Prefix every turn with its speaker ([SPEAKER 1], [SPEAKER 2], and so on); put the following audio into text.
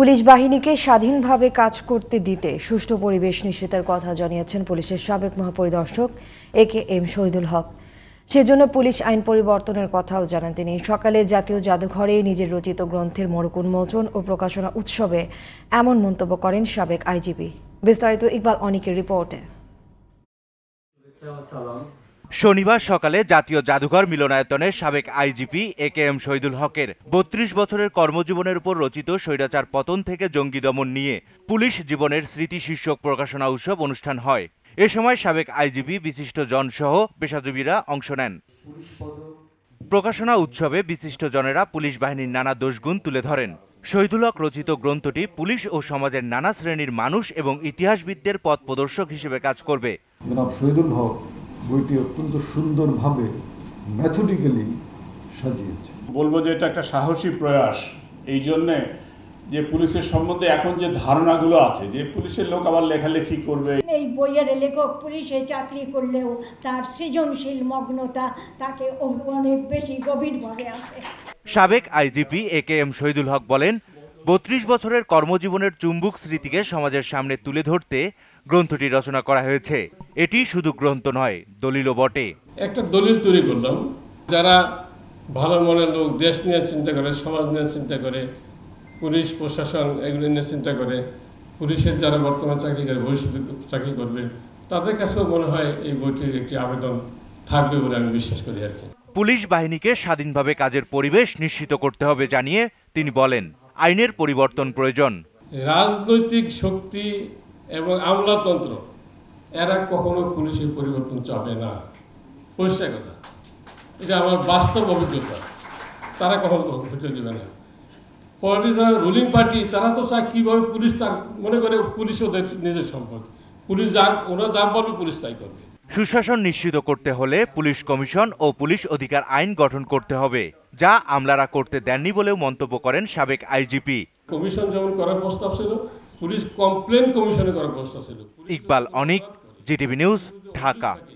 [SPEAKER 1] police বাহিনীকে স্বাধীনভাবে কাজ করতে দিতে সুষ্ঠু পরিবেশ নিশ্চিতের কথা জানিয়েছেন পুলিশের সাবেক মহাপরিদর্শক এ কে এম শহীদুল হক সেজন্য পুলিশ আইন পরিবর্তনের কথাও জানান তিনি সকালে জাতীয় জাদুঘরে নিজের রচিত গ্রন্থের মরক উন্মোচন ও প্রকাশনা উৎসবে এমন মন্তব্য করেন সাবেক আইজিপি বিস্তারিত ইকবাল অনিকের রিপোর্টে শনিবার সকালে জাতীয় জাদুঘর মিলনায়তনে সাবেক IGP A K M Shahidul হকের বত্রিশ বছরের কর্মজীবনের উপর রচিত স্বৈরাচার পতন থেকে জঙ্গি দমন নিয়ে পুলিশ জীবনের স্মৃতি শীর্ষক প্রকাশনা উৎসব অনুষ্ঠান হয় এ সময় সাবেক আইজিপি বিশিষ্ট জনসহ পেশাজীবীরা অংশ নেন প্রকাশনা উৎসবে বিশিষ্ট জনেরা পুলিশ বাহিনীর নানা দোষগুণ তুলে ধরেন হক রচিত গ্রন্থটি পুলিশ ও সমাজের নানা শ্রেণীর মানুষ এবং ইতিহাসবিদদের পথ প্রদর্শক হিসেবে কাজ করবে
[SPEAKER 2] শহীদুল হক বইটি অত্যন্ত সুন্দরভাবে ম্যাথডিক্যালি সাজিয়েছে বলবো যে এটা একটা সাহসী প্রয়াস এই জন্যে যে পুলিশের সম্বন্ধে এখন যে ধারণাগুলো আছে যে পুলিশের লোক আবার লেখালেখি করবে
[SPEAKER 1] এই বইয়ের লেখক পুলিশে চাকরি করলেও তার সৃজনশীল মগ্নতা তাকে অনেক বেশি গভীরভাবে আছে সাবেক IGP A K M Shahidul Haque বলেন বত্রিশ বছরের কর্মজীবনের চুম্বুক স্মৃতিকে সমাজের সামনে তুলে ধরতে গ্রন্থটি রচনা করা হয়েছে এটি শুধু গ্রন্থ নয় দলিল বটে
[SPEAKER 2] একটা দলিল তৈরি করলাম যারা ভালো মনের লোক দেশ নিয়ে চিন্তা করে সমাজ নিয়ে চিন্তা করে পুলিশ প্রশাসন এগুলো নিয়ে চিন্তা করে পুলিশের যারা বর্তমান চাকরি করে ভবিষ্যতে চাকরি করবে তাদের কাছেও মনে হয় এই বইটির একটি আবেদন থাকবে বলে আমি বিশ্বাস করি আর কি
[SPEAKER 1] পুলিশ বাহিনীকে স্বাধীনভাবে কাজের পরিবেশ নিশ্চিত করতে হবে জানিয়ে তিনি বলেন আইনের পরিবর্তন প্রয়োজন
[SPEAKER 2] রাজনৈতিক শক্তি এবং আমলাতন্ত্র এরা কখনো পুলিশের পরিবর্তন চাবে না পরিষ্কার কথা এটা আমার বাস্তব অভিজ্ঞতা তারা কখনো হতে দেবে না পলিটিক্স রুলিং পার্টি তারা তো চায় কীভাবে পুলিশ তার মনে করে পুলিশ ওদের নিজের সম্পদ পুলিশ যা ওরা যা বলবে পুলিশ তাই করবে
[SPEAKER 1] সুশাসন নিশ্চিত করতে হলে পুলিশ কমিশন ও পুলিশ অধিকার আইন গঠন করতে হবে যা আমলারা করতে দেননি বলেও মন্তব্য করেন সাবেক আইজিপি কমিশন
[SPEAKER 2] যেমন করার প্রস্তাব ছিল পুলিশ কমপ্লেন কমিশনে করার প্রশ্ন ছিল
[SPEAKER 1] ইকবাল অনিক জিটিভি নিউজ ঢাকা